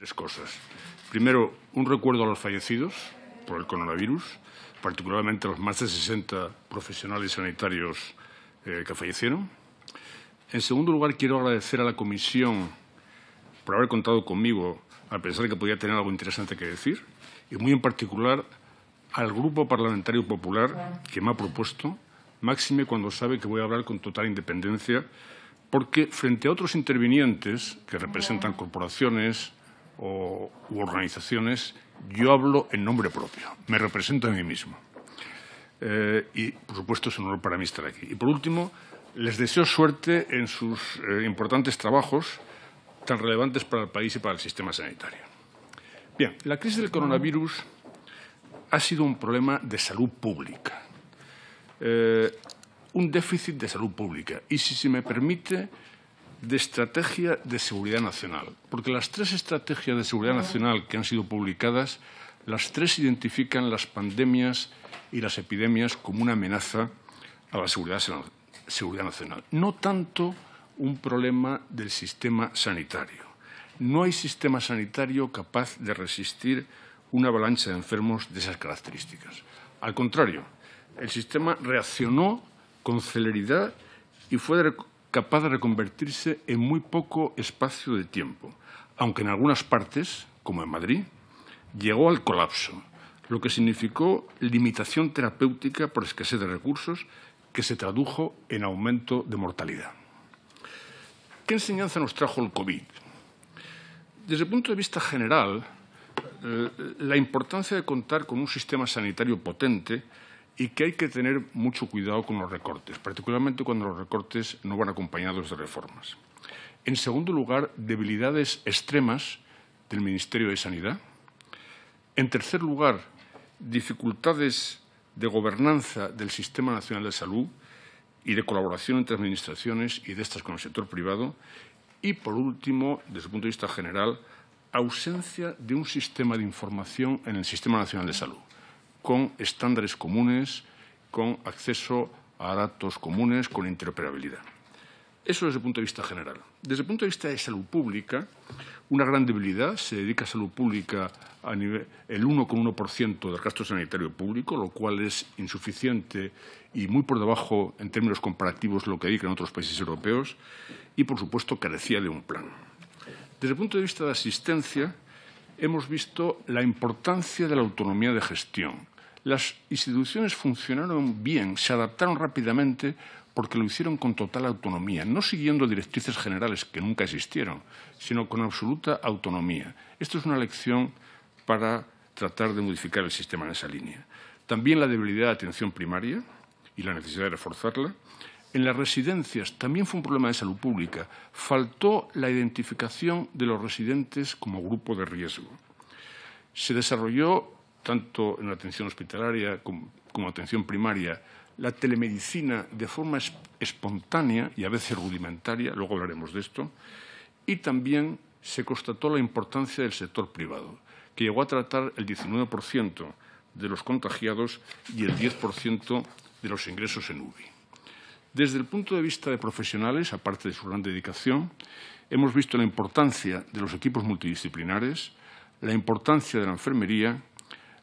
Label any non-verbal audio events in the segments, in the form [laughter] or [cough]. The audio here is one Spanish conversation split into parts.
Tres cosas. Primero, un recuerdo a los fallecidos por el coronavirus, particularmente a los más de 60 profesionales sanitarios eh, que fallecieron. En segundo lugar, quiero agradecer a la Comisión por haber contado conmigo, al pensar que podía tener algo interesante que decir, y muy en particular al Grupo Parlamentario Popular que me ha propuesto, máxime cuando sabe que voy a hablar con total independencia, porque frente a otros intervinientes que representan corporaciones, o, organizaciones, yo hablo en nombre propio, me represento a mí mismo. Eh, y, por supuesto, es un honor para mí estar aquí. Y, por último, les deseo suerte en sus eh, importantes trabajos tan relevantes para el país y para el sistema sanitario. Bien, la crisis del coronavirus ha sido un problema de salud pública, eh, un déficit de salud pública. Y, si se me permite, de estrategia de seguridad nacional, porque las tres estrategias de seguridad nacional que han sido publicadas, las tres identifican las pandemias y las epidemias como una amenaza a la seguridad, nacional. No tanto un problema del sistema sanitario. No hay sistema sanitario capaz de resistir una avalancha de enfermos de esas características. Al contrario, el sistema reaccionó con celeridad y fue capaz de reconvertirse en muy poco espacio de tiempo, aunque en algunas partes, como en Madrid, llegó al colapso, lo que significó limitación terapéutica por escasez de recursos que se tradujo en aumento de mortalidad. ¿Qué enseñanza nos trajo el COVID? Desde el punto de vista general, eh, la importancia de contar con un sistema sanitario potente y que hay que tener mucho cuidado con los recortes, particularmente cuando los recortes no van acompañados de reformas. En segundo lugar, debilidades extremas del Ministerio de Sanidad. En tercer lugar, dificultades de gobernanza del Sistema Nacional de Salud y de colaboración entre administraciones y de estas con el sector privado. Y, por último, desde el punto de vista general, ausencia de un sistema de información en el Sistema Nacional de Salud con estándares comunes, con acceso a datos comunes, con interoperabilidad. Eso desde el punto de vista general. Desde el punto de vista de salud pública, una gran debilidad, se dedica a salud pública a nivel, el 1,1% del gasto sanitario público, lo cual es insuficiente y muy por debajo en términos comparativos lo que hay en otros países europeos y, por supuesto, carecía de un plan. Desde el punto de vista de asistencia, hemos visto la importancia de la autonomía de gestión las instituciones funcionaron bien, se adaptaron rápidamente porque lo hicieron con total autonomía, no siguiendo directrices generales que nunca existieron, sino con absoluta autonomía. Esto es una lección para tratar de modificar el sistema en esa línea. También la debilidad de atención primaria y la necesidad de reforzarla. En las residencias también fue un problema de salud pública. Faltó la identificación de los residentes como grupo de riesgo. Se desarrolló tanto en la atención hospitalaria como, como atención primaria, la telemedicina de forma espontánea y a veces rudimentaria, luego hablaremos de esto, y también se constató la importancia del sector privado, que llegó a tratar el 19% de los contagiados y el 10% de los ingresos en UBI. Desde el punto de vista de profesionales, aparte de su gran dedicación, hemos visto la importancia de los equipos multidisciplinares, la importancia de la enfermería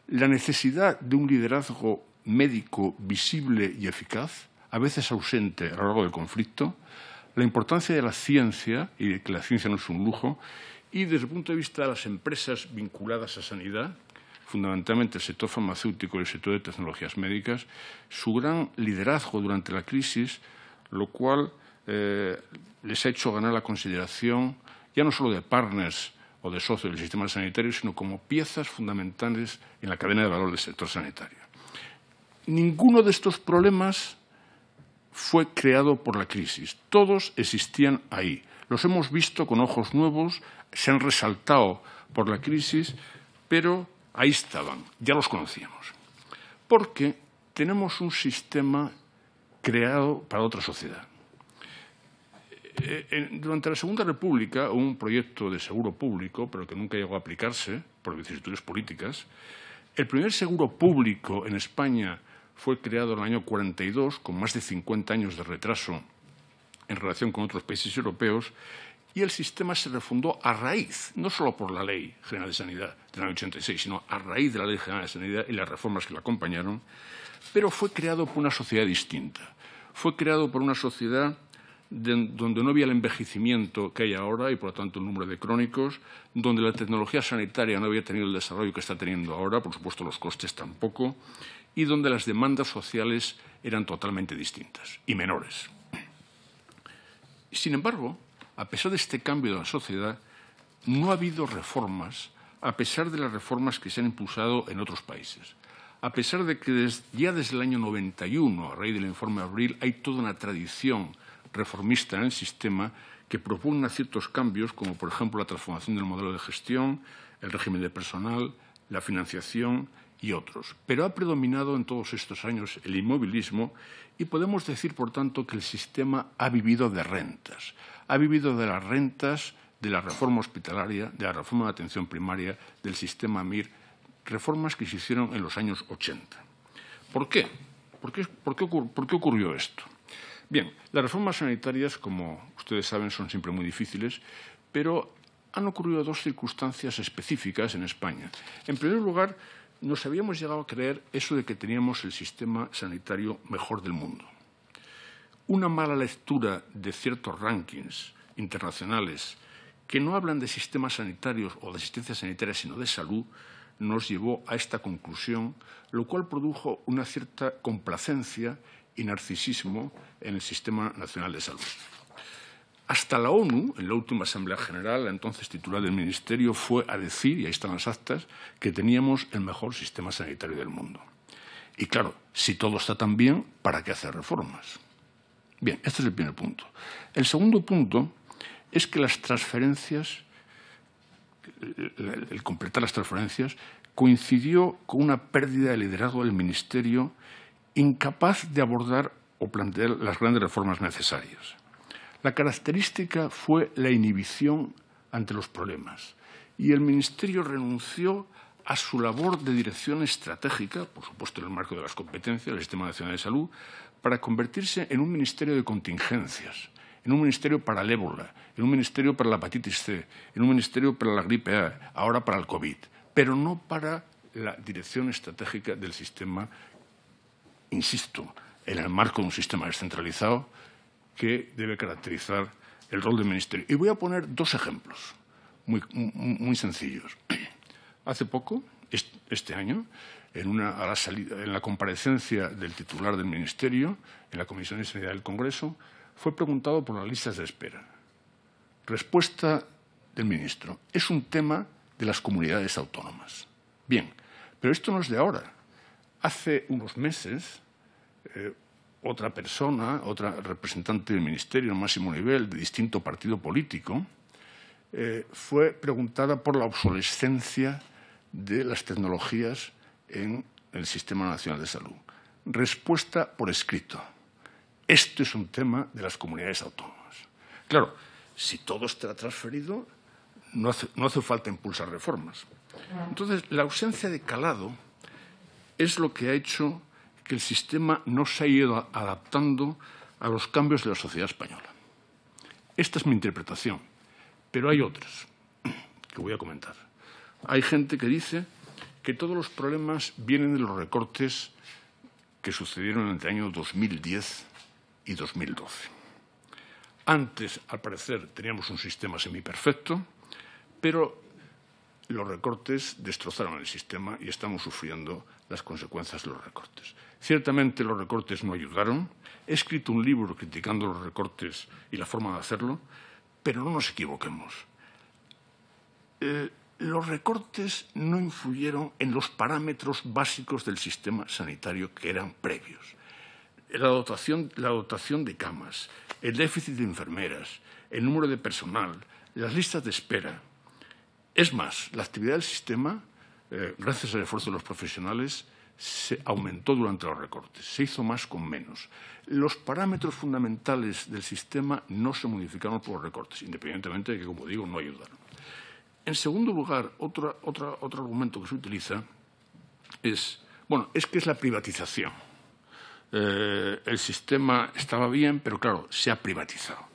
la necesidad de un liderazgo médico visible y eficaz, a veces ausente a lo largo del conflicto, la importancia de la ciencia, y de que la ciencia no es un lujo, y desde el punto de vista de las empresas vinculadas a sanidad, fundamentalmente el sector farmacéutico y el sector de tecnologías médicas, su gran liderazgo durante la crisis, lo cual eh, les ha hecho ganar la consideración ya no solo de partners o de socio del sistema sanitario, sino como piezas fundamentales en la cadena de valor del sector sanitario. Ninguno de estos problemas fue creado por la crisis. Todos existían ahí. Los hemos visto con ojos nuevos, se han resaltado por la crisis, pero ahí estaban, ya los conocíamos. Porque tenemos un sistema creado para otra sociedad. Eh, durante la Segunda República hubo un proyecto de seguro público, pero que nunca llegó a aplicarse por vicisitudes políticas. El primer seguro público en España fue creado en el año 42, con más de 50 años de retraso en relación con otros países europeos, y el sistema se refundó a raíz, no solo por la Ley General de Sanidad del año 86, sino a raíz de la Ley General de Sanidad y las reformas que la acompañaron, pero fue creado por una sociedad distinta. Fue creado por una sociedad donde no había el envejecimiento que hay ahora y, por lo tanto, el número de crónicos, donde la tecnología sanitaria no había tenido el desarrollo que está teniendo ahora, por supuesto los costes tampoco, y donde las demandas sociales eran totalmente distintas y menores. Sin embargo, a pesar de este cambio de la sociedad, no ha habido reformas, a pesar de las reformas que se han impulsado en otros países a pesar de que ya desde el año 91, a raíz del informe de abril, hay toda una tradición reformista en el sistema que propugna ciertos cambios, como por ejemplo la transformación del modelo de gestión, el régimen de personal, la financiación y otros. Pero ha predominado en todos estos años el inmovilismo y podemos decir, por tanto, que el sistema ha vivido de rentas. Ha vivido de las rentas de la reforma hospitalaria, de la reforma de atención primaria, del sistema MIR, reformas que se hicieron en los años 80. ¿Por qué? ¿Por qué, por qué, por qué ocurrió esto? Bien, las reformas sanitarias, como ustedes saben, son siempre muy difíciles, pero han ocurrido dos circunstancias específicas en España. En primer lugar, nos habíamos llegado a creer eso de que teníamos el sistema sanitario mejor del mundo. Una mala lectura de ciertos rankings internacionales que no hablan de sistemas sanitarios o de asistencia sanitaria, sino de salud, nos llevó a esta conclusión, lo cual produjo una cierta complacencia y narcisismo en el Sistema Nacional de Salud. Hasta la ONU, en la última Asamblea General, entonces titular del Ministerio fue a decir, y ahí están las actas, que teníamos el mejor sistema sanitario del mundo. Y claro, si todo está tan bien, ¿para qué hacer reformas? Bien, este es el primer punto. El segundo punto es que las transferencias, el completar las transferencias, coincidió con una pérdida de liderazgo del Ministerio incapaz de abordar o plantear las grandes reformas necesarias. La característica fue la inhibición ante los problemas y el Ministerio renunció a su labor de dirección estratégica, por supuesto en el marco de las competencias del Sistema Nacional de Salud, para convertirse en un ministerio de contingencias, en un ministerio para el ébola, en un ministerio para la hepatitis C, en un ministerio para la gripe A, ahora para el COVID, pero no para la dirección estratégica del sistema insisto, en el marco de un sistema descentralizado que debe caracterizar el rol del Ministerio. Y voy a poner dos ejemplos muy, muy, sencillos. [clears throat] Hace poco, este año, en, la en la comparecencia del titular del Ministerio, en la Comisión de del Congreso, fue preguntado por las listas de espera. Respuesta del ministro. Es un tema de las comunidades autónomas. Bien, pero esto no es de ahora. Hace unos meses, eh, otra persona, otra representante del Ministerio al máximo nivel de distinto partido político, eh, fue preguntada por la obsolescencia de las tecnologías en el Sistema Nacional de Salud. Respuesta por escrito. Esto es un tema de las comunidades autónomas. Claro, si todo está transferido, no hace falta impulsar reformas. Entonces, la ausencia de calado es lo que ha hecho que el sistema no se ha ido adaptando a los cambios de la sociedad española. Esta es mi interpretación, pero hay otras que voy a comentar. Hay gente que dice que todos los problemas vienen de los recortes que sucedieron entre el año 2010 y 2012. Antes, al parecer, teníamos un sistema semiperfecto, pero los recortes destrozaron el sistema y estamos sufriendo las consecuencias de los recortes. Ciertamente los recortes no ayudaron. He escrito un libro criticando los recortes y la forma de hacerlo, pero no nos equivoquemos. Eh, los recortes no influyeron en los parámetros básicos del sistema sanitario que eran previos. la dotación de camas, el déficit de enfermeras, el número de personal, las listas de espera, es más, la actividad del sistema, eh, gracias al esfuerzo de los profesionales, se aumentó durante los recortes, se hizo más con menos. Los parámetros fundamentales del sistema no se modificaron por los recortes, independientemente de que, como digo, no ayudaron. En segundo lugar, otro argumento que se utiliza es, bueno, es que es la privatización. Eh, el sistema estaba bien, pero claro, se ha privatizado.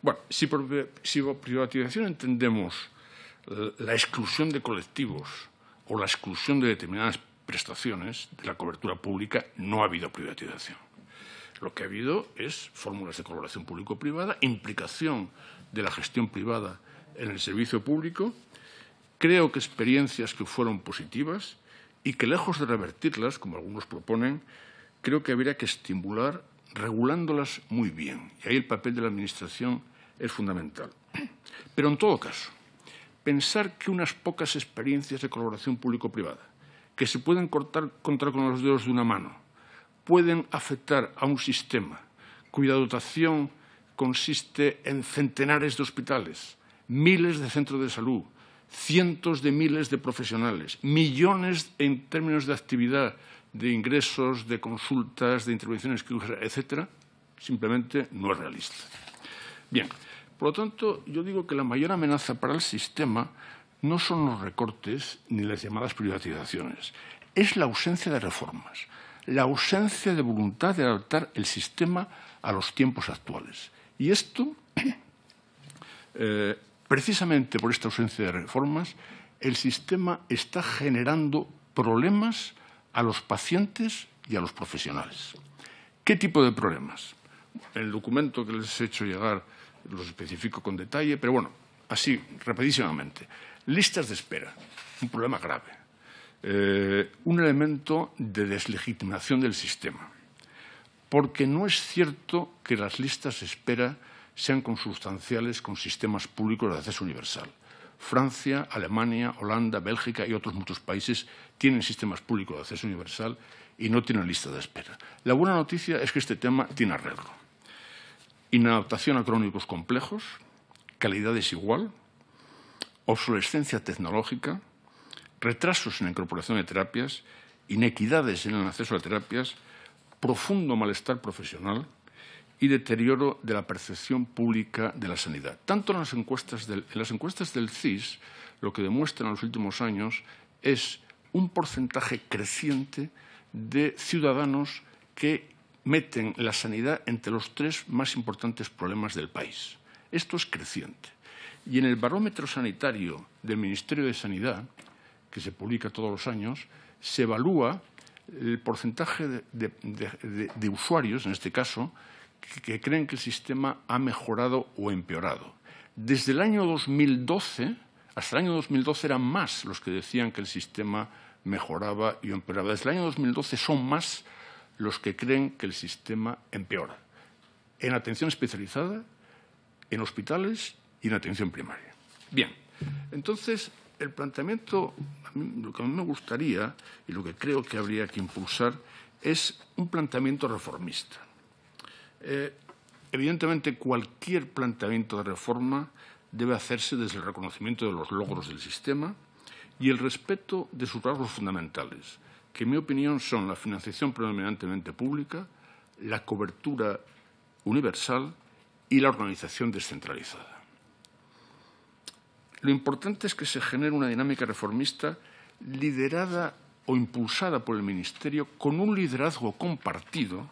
Bueno, si por, si por privatización entendemos la exclusión de colectivos o la exclusión de determinadas prestaciones de la cobertura pública, no ha habido privatización. Lo que ha habido es fórmulas de colaboración público-privada, implicación de la gestión privada en el servicio público, creo que experiencias que fueron positivas y que lejos de revertirlas, como algunos proponen, creo que habría que estimular regulándolas muy bien. Y ahí el papel de la Administración es fundamental. Pero en todo caso, pensar que unas pocas experiencias de colaboración público-privada, que se pueden cortar, contra con los dedos de una mano, pueden afectar a un sistema cuya dotación consiste en centenares de hospitales, miles de centros de salud, cientos de miles de profesionales, millones en términos de actividad, de ingresos, de consultas, de intervenciones quirúrgicas, etcétera, simplemente no es realista. Bien. Por lo tanto, yo digo que la mayor amenaza para el sistema no son los recortes ni las llamadas privatizaciones, es la ausencia de reformas, la ausencia de voluntad de adaptar el sistema a los tiempos actuales. Y esto, [clears throat] eh, precisamente por esta ausencia de reformas, el sistema está generando problemas a los pacientes y a los profesionales. ¿Qué tipo de problemas? El documento que les he hecho llegar los especifico con detalle, pero bueno, así, rapidísimamente. Listas de espera, un problema grave. Eh, un elemento de deslegitimación del sistema, porque no es cierto que las listas de espera sean consustanciales con sistemas públicos de acceso universal. Francia, Alemania, Holanda, Bélgica y otros muchos países tienen sistemas públicos de acceso universal y no tienen listas de espera. La buena noticia es que este tema tiene arreglo inadaptación a crónicos complejos, calidad desigual, obsolescencia tecnológica, retrasos en la incorporación de terapias, inequidades en el acceso a terapias, profundo malestar profesional y deterioro de la percepción pública de la sanidad. Tanto en las encuestas del, las encuestas del CIS, lo que demuestran en los últimos años es un porcentaje creciente de ciudadanos que meten la sanidad entre los tres más importantes problemas del país. Esto es creciente. Y en el barómetro sanitario del Ministerio de Sanidad, que se publica todos los años, se evalúa el porcentaje de, usuarios, en este caso, que, creen que el sistema ha mejorado o empeorado. Desde el año 2012, hasta el año 2012 eran más los que decían que el sistema mejoraba y empeoraba. Desde el año 2012 son más los que creen que el sistema empeora, en atención especializada, en hospitales y en atención primaria. Bien, entonces el planteamiento, lo que a mí me gustaría y lo que creo que habría que impulsar es un planteamiento reformista. Eh, evidentemente, cualquier planteamiento de reforma debe hacerse desde el reconocimiento de los logros del sistema y el respeto de sus rasgos fundamentales, que en mi opinión son la financiación predominantemente pública, la cobertura universal y la organización descentralizada. Lo importante es que se genere una dinámica reformista liderada o impulsada por el Ministerio con un liderazgo compartido,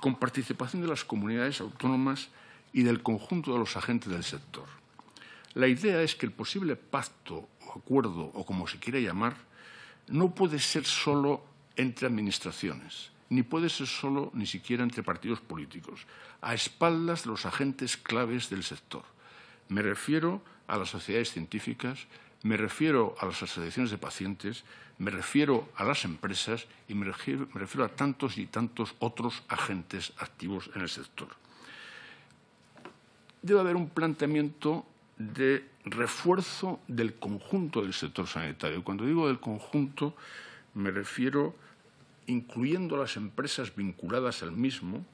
con participación de las comunidades autónomas y del conjunto de los agentes del sector. La idea es que el posible pacto o acuerdo, o como se quiera llamar, no puede ser solo entre administraciones, ni puede ser solo ni siquiera entre partidos políticos, a espaldas de los agentes claves del sector. Me refiero a las sociedades científicas, me refiero a las asociaciones de pacientes, me refiero a las empresas y me refiero, a tantos y tantos otros agentes activos en el sector. Debe haber un planteamiento de refuerzo del conjunto del sector sanitario. Cuando digo del conjunto, me refiero incluyendo las empresas vinculadas al mismo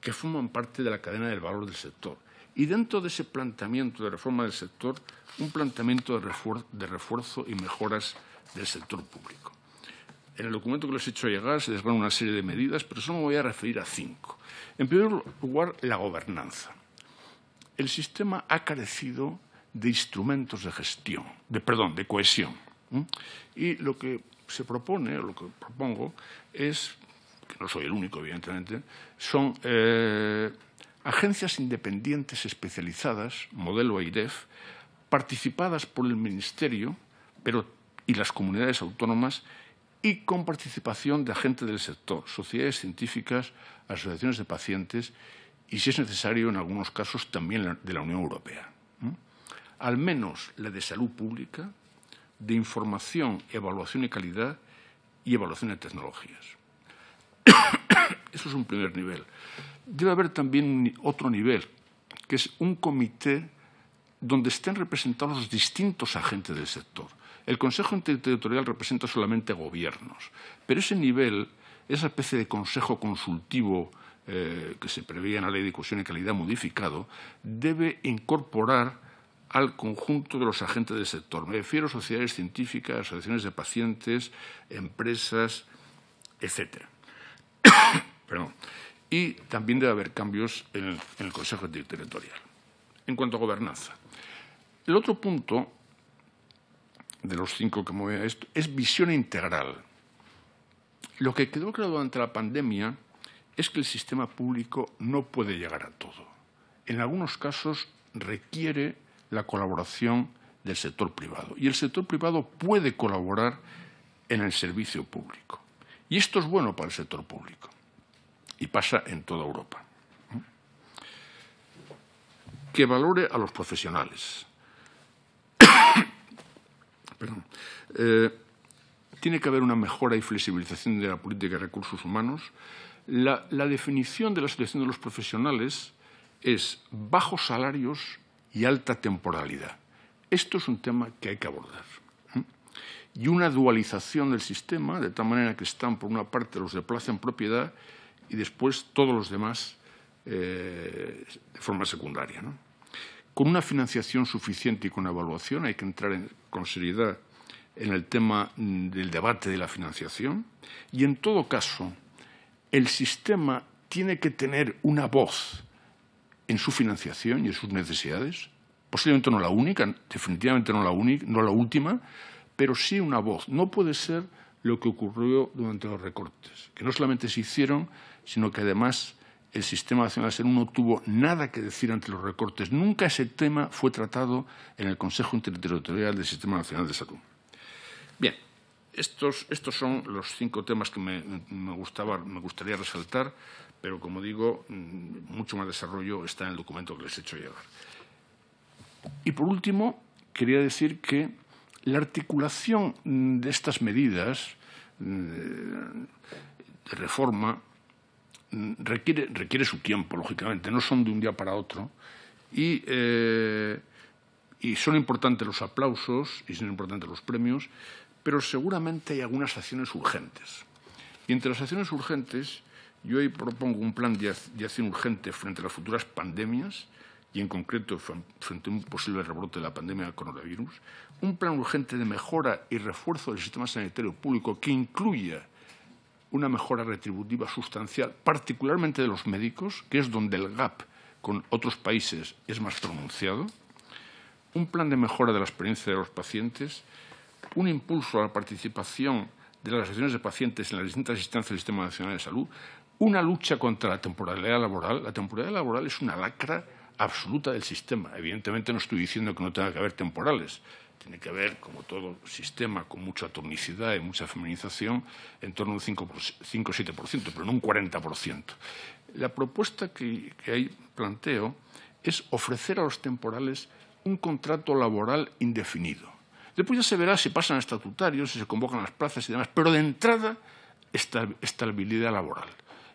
que forman parte de la cadena del valor del sector. Y dentro de ese planteamiento de reforma del sector, un planteamiento de refuerzo, y mejoras del sector público. En el documento que les he hecho llegar se desgranan una serie de medidas, pero solo me voy a referir a cinco. En primer lugar, la gobernanza el sistema ha carecido de instrumentos de gestión, de, perdón, de cohesión. Y lo que se propone, o lo que propongo, es, que no soy el único, evidentemente, son eh, agencias independientes especializadas, modelo AIREF, participadas por el Ministerio pero, y las comunidades autónomas y con participación de agentes del sector, sociedades científicas, asociaciones de pacientes y, si es necesario, en algunos casos también de la Unión Europea. Al menos la de salud pública, de información, evaluación y calidad y evaluación de tecnologías. [coughs] Eso es un primer nivel. Debe haber también otro nivel, que es un comité donde estén representados los distintos agentes del sector. El Consejo Interterritorial representa solamente gobiernos, pero ese nivel, esa especie de consejo consultivo eh, que se prevía en la Ley de discusión y Calidad modificado, debe incorporar al conjunto de los agentes del sector. Me refiero a sociedades científicas, asociaciones de pacientes, empresas, etc. [coughs] Y también debe haber cambios en el, Consejo Territorial. En cuanto a gobernanza, el otro punto de los cinco que mueve a esto es visión integral. Lo que quedó claro durante la pandemia es que el sistema público no puede llegar a todo. En algunos casos requiere la colaboración del sector privado y el sector privado puede colaborar en el servicio público. Y esto es bueno para el sector público y pasa en toda Europa. Que valore a los profesionales. [coughs] Perdón. Eh, tiene que haber una mejora y flexibilización de la política de recursos humanos la, definición de la selección de los profesionales es bajos salarios y alta temporalidad. Esto es un tema que hay que abordar. Y una dualización del sistema, de tal manera que están por una parte los de plaza en propiedad y después todos los demás eh, de forma secundaria. Con una financiación suficiente y con evaluación, hay que entrar con seriedad en el tema mm, del debate de la financiación y en todo caso el sistema tiene que tener una voz en su financiación y en sus necesidades, posiblemente no la única, definitivamente no la, única, no la última, pero sí una voz. No puede ser lo que ocurrió durante los recortes, que no solamente se hicieron, sino que además el Sistema Nacional de Salud no tuvo nada que decir ante los recortes. Nunca ese tema fue tratado en el Consejo Interterritorial del Sistema Nacional de Salud. Bien, estos, son los cinco temas que me, me, gustaba, me gustaría resaltar, pero como digo, mm, mucho más desarrollo está en el documento que les he hecho llegar. Y por último, quería decir que la articulación de estas medidas mm, de reforma mm, requiere, requiere su tiempo, lógicamente, no son de un día para otro. Y, eh, y son importantes los aplausos y son importantes los premios, pero seguramente hay algunas acciones urgentes. Y entre las acciones urgentes, yo hoy propongo un plan de acción urgente frente a las futuras pandemias y en concreto frente a un posible rebrote de la pandemia del coronavirus, un plan urgente de mejora y refuerzo del sistema sanitario público que incluya una mejora retributiva sustancial, particularmente de los médicos, que es donde el gap con otros países es más pronunciado, un plan de mejora de la experiencia de los pacientes un impulso a la participación de las asociaciones de pacientes en las distintas instancias del Sistema Nacional de Salud, una lucha contra la temporalidad laboral. La temporalidad laboral es una lacra absoluta del sistema. Evidentemente no estoy diciendo que no tenga que haber temporales. Tiene que haber, como todo sistema, con mucha tonicidad y mucha feminización, en torno a un 5 o 7%, pero no un 40%. La propuesta que, que planteo es ofrecer a los temporales un contrato laboral indefinido Después ya se verá si pasan a estatutarios, si se convocan las plazas y demás, pero de entrada estabilidad laboral.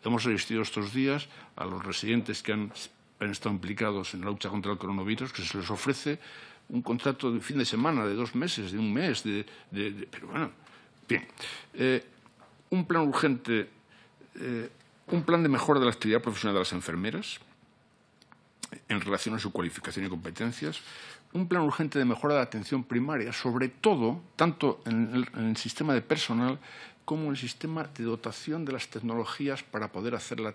Hemos resistido estos días a los residentes que han, estado implicados en la lucha contra el coronavirus, que se les ofrece un contrato de fin de semana, de dos meses, de un mes, de, pero bueno, bien. Eh, un plan urgente, eh, un plan de mejora de la actividad profesional de las enfermeras en relación a su cualificación y competencias un plan urgente de mejora de la atención primaria, sobre todo tanto en el, sistema de personal como en el sistema de dotación de las tecnologías para poder hacer la,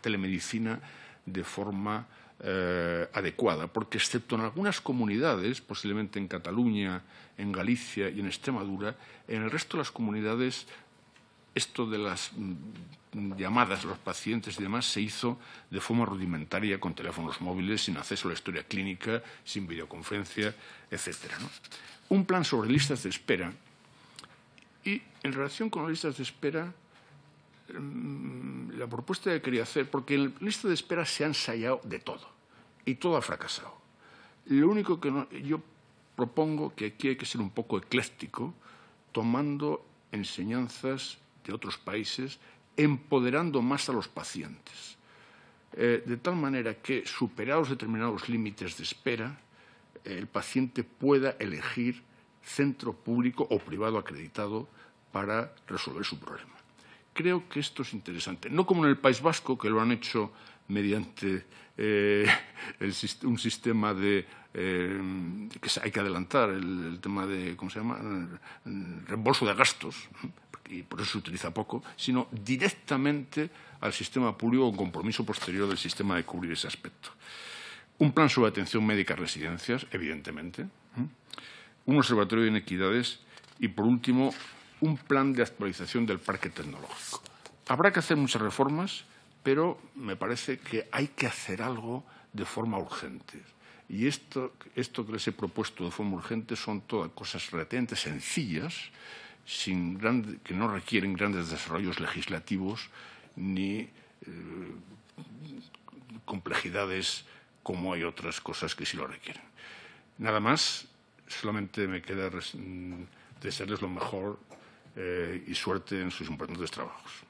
telemedicina de forma eh, adecuada, porque excepto en algunas comunidades, posiblemente en Cataluña, en Galicia y en Extremadura, en el resto de las comunidades esto de las mm, llamadas los pacientes y demás se hizo de forma rudimentaria con teléfonos móviles, sin acceso a la historia clínica, sin videoconferencia, etc. Un plan sobre listas de espera. Y en relación con las listas de espera, mm, la propuesta que quería hacer, porque en la lista de espera se ha ensayado de todo y todo ha fracasado. Lo único que yo propongo que aquí hay que ser un poco ecléctico, tomando enseñanzas de otros países, empoderando más a los pacientes, eh, de tal manera que, superados determinados límites de espera, eh, el paciente pueda elegir centro público o privado acreditado para resolver su problema. Creo que esto es interesante. No como en el País Vasco, que lo han hecho mediante eh, un sistema de que hay que adelantar el, el, tema de cómo se llama reembolso de gastos y por eso se utiliza poco, sino directamente al sistema público con compromiso posterior del sistema de cubrir ese aspecto. Un plan sobre atención médica a residencias, evidentemente. ¿eh? Un observatorio de inequidades y, por último, un plan de actualización del parque tecnológico. Habrá que hacer muchas reformas, pero me parece que hay que hacer algo de forma urgente. Y esto, esto que les he propuesto de forma urgente son todas cosas relativamente sencillas, que no requieren grandes desarrollos legislativos ni eh, complejidades como hay otras cosas que sí lo requieren. Nada más, solamente me queda mm, desearles lo mejor eh, y suerte en sus importantes trabajos.